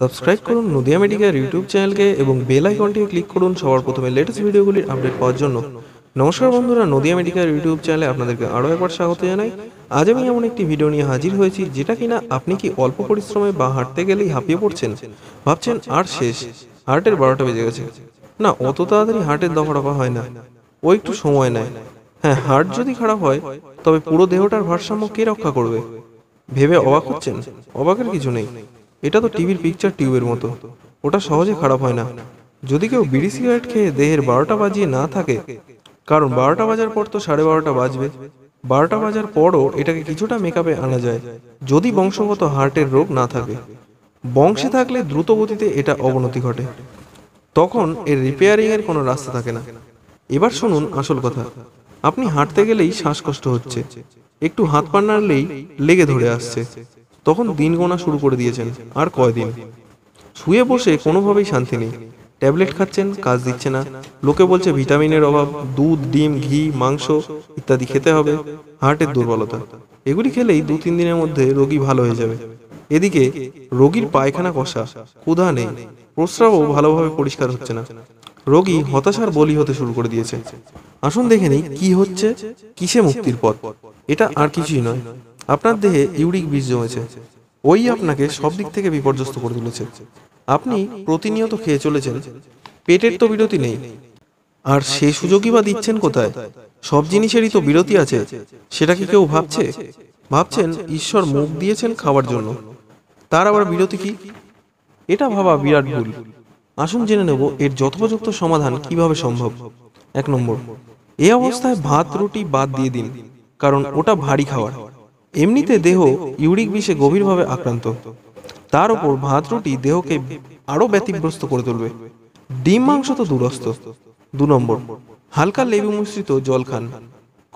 subscribe করুন Nadia medical YouTube চ্যানেলকে এবং বেল আইকনটি ক্লিক করুন সবার প্রথমে লেটেস্ট ভিডিওগুলির আপডেট পাওয়ার জন্য নমস্কার বন্ধুরা নদিয়া মেডিকেল ইউটিউব চ্যানেলে আপনাদেরকে আরও একবার স্বাগত জানাই আজ আমি এমন একটি ভিডিও নিয়ে হাজির হয়েছি যেটা কিনা আপনি কি অল্প পরিশ্রমে বা হাঁটতে গেলেই হাঁপিয়ে পড়ছেন ভাবছেন আর শেষ হার্টের বারোটা বেজে গেছে না অত তাড়াতাড়ি হার্টের দফা ডফা হয় না ও একটু সময় নেয় হ্যাঁ হার্ট যদি খারাপ হয় তবে পুরো দেহটার ভারসাম্য কে রক্ষা করবে ভেবে অবাক হচ্ছেন অবাকের কিছু নেই এটা তো টিভির পিকচার টিউবের মতো ওটা সহজে খারাপ হয় না যদি কেউ বিড়ি সিগারেট খেয়ে দেহের বারোটা বাজিয়ে না থাকে কারণ বারোটা বাজার পর তো সাড়ে বারোটা বাজবে বারোটা বাজার পরও এটাকে কিছুটা মেকআপে আনা যায় যদি বংশগত হার্টের রোগ না থাকে বংশে থাকলে দ্রুত গতিতে এটা অবনতি ঘটে তখন এর রিপেয়ারিংয়ের কোনো রাস্তা থাকে না এবার শুনুন আসল কথা আপনি হাঁটতে গেলেই শ্বাসকষ্ট হচ্ছে একটু হাত পা লেগে ধরে আসছে তখন দিন গোনা শুরু করে দিয়েছেন আর কয়দিন শুয়ে বসে কোনোভাবেই শান্তি নেই ট্যাবলেট খাচ্ছেন কাজ দিচ্ছে না লোকে বলছে ভিটামিনের অভাব দুধ ডিম ঘি মাংস ইত্যাদি খেতে হবে হার্টের দুর্বলতা এগুলি খেলেই দু তিন দিনের মধ্যে রোগী ভালো হয়ে যাবে এদিকে রোগীর পায়খানা কষা ক্ষুধা নেই প্রস্রাবও ভালোভাবে পরিষ্কার হচ্ছে না রোগী হতাশার বলি হতে শুরু করে দিয়েছে আসুন দেখে নিই কি হচ্ছে কিসে মুক্তির পথ এটা আর কিছুই নয় আপনার দেহে ইউরিক বিষ জমেছে ওই আপনাকে সব দিক থেকে বিপর্যস্ত করে তুলেছে আপনি প্রতিনিয়ত খেয়ে চলেছেন পেটের তো বিরতি নেই আর সে সুযোগই বা দিচ্ছেন কোথায় সব জিনিসেরই তো বিরতি আছে সেটা কি কেউ ভাবছে ভাবছেন ঈশ্বর মুখ দিয়েছেন খাওয়ার জন্য তার আবার বিরতি কি এটা ভাবা বিরাট ভুল আসুন জেনে নেব এর যথোপযুক্ত সমাধান কিভাবে সম্ভব এক নম্বর এ অবস্থায় ভাত রুটি বাদ দিয়ে দিন কারণ ওটা ভারী খাওয়ার এমনিতে দেহ ইউরিক বিষে গভীরভাবে আক্রান্ত তার উপর ভাতরুটি দেহকে আরও ব্যতিগ্রস্ত করে তুলবে ডিম মাংস তো দূরস্থ দু নম্বর হালকা লেবু মিশ্রিত জল খান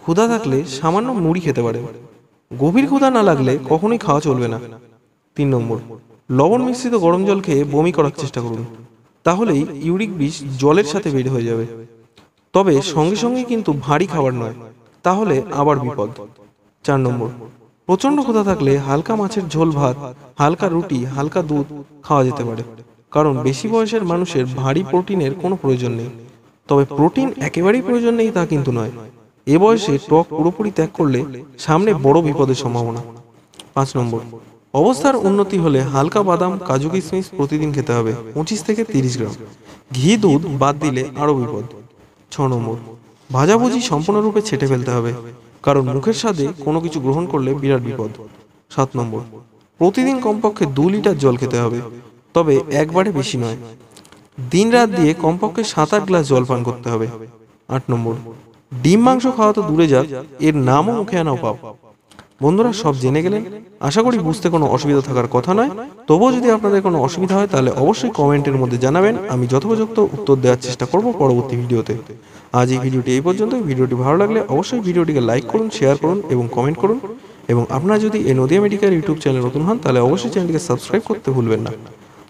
ক্ষুধা থাকলে সামান্য মুড়ি খেতে পারে গভীর ক্ষুধা না লাগলে কখনোই খাওয়া চলবে না তিন নম্বর লবণ মিশ্রিত গরম জল খেয়ে বমি করার চেষ্টা করুন তাহলেই ইউরিক বিষ জলের সাথে বের হয়ে যাবে তবে সঙ্গে সঙ্গে কিন্তু ভারী খাবার নয় তাহলে আবার বিপদ চার নম্বর প্রচন্ড ক্ষুধা থাকলে হালকা মাছের ঝোল ভাত হালকা রুটি হালকা দুধ খাওয়া যেতে পারে কারণ বেশি বয়সের মানুষের ভারী প্রোটিনের কোনো প্রয়োজন নেই তবে প্রোটিন একেবারেই প্রয়োজন নেই তা কিন্তু নয় এ বয়সে টক পুরোপুরি ত্যাগ করলে সামনে বড় বিপদের সম্ভাবনা পাঁচ নম্বর অবস্থার উন্নতি হলে হালকা বাদাম কাজু কিশমিশ প্রতিদিন খেতে হবে পঁচিশ থেকে তিরিশ গ্রাম ঘি দুধ বাদ দিলে আরও বিপদ ছ নম্বর ভাজাভুজি সম্পূর্ণরূপে ছেটে ফেলতে হবে কারণ মুখের স্বাদে কোনো কিছু গ্রহণ করলে বিরাট বিপদ সাত নম্বর প্রতিদিন কমপক্ষে দু লিটার জল খেতে হবে তবে একবারে বেশি নয় দিন রাত দিয়ে কমপক্ষে সাত আট গ্লাস জল পান করতে হবে আট নম্বর ডিম মাংস খাওয়া তো দূরে যাক এর নামও মুখে আনাও পাপ বন্ধুরা সব জেনে গেলেন আশা করি বুঝতে কোনো অসুবিধা থাকার কথা নয় তবুও যদি আপনাদের কোনো অসুবিধা হয় তাহলে অবশ্যই কমেন্টের মধ্যে জানাবেন আমি যথোপযুক্ত উত্তর দেওয়ার চেষ্টা করব পরবর্তী ভিডিওতে আজ এই ভিডিওটি এই পর্যন্ত ভিডিওটি ভালো লাগলে অবশ্যই ভিডিওটিকে লাইক করুন শেয়ার করুন এবং কমেন্ট করুন এবং আপনারা যদি এই নদিয়া মেডিকেল ইউটিউব চ্যানেল নতুন হন তাহলে অবশ্যই চ্যানেলকে সাবস্ক্রাইব করতে ভুলবেন না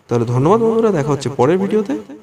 তাহলে ধন্যবাদ বন্ধুরা দেখা হচ্ছে পরের ভিডিওতে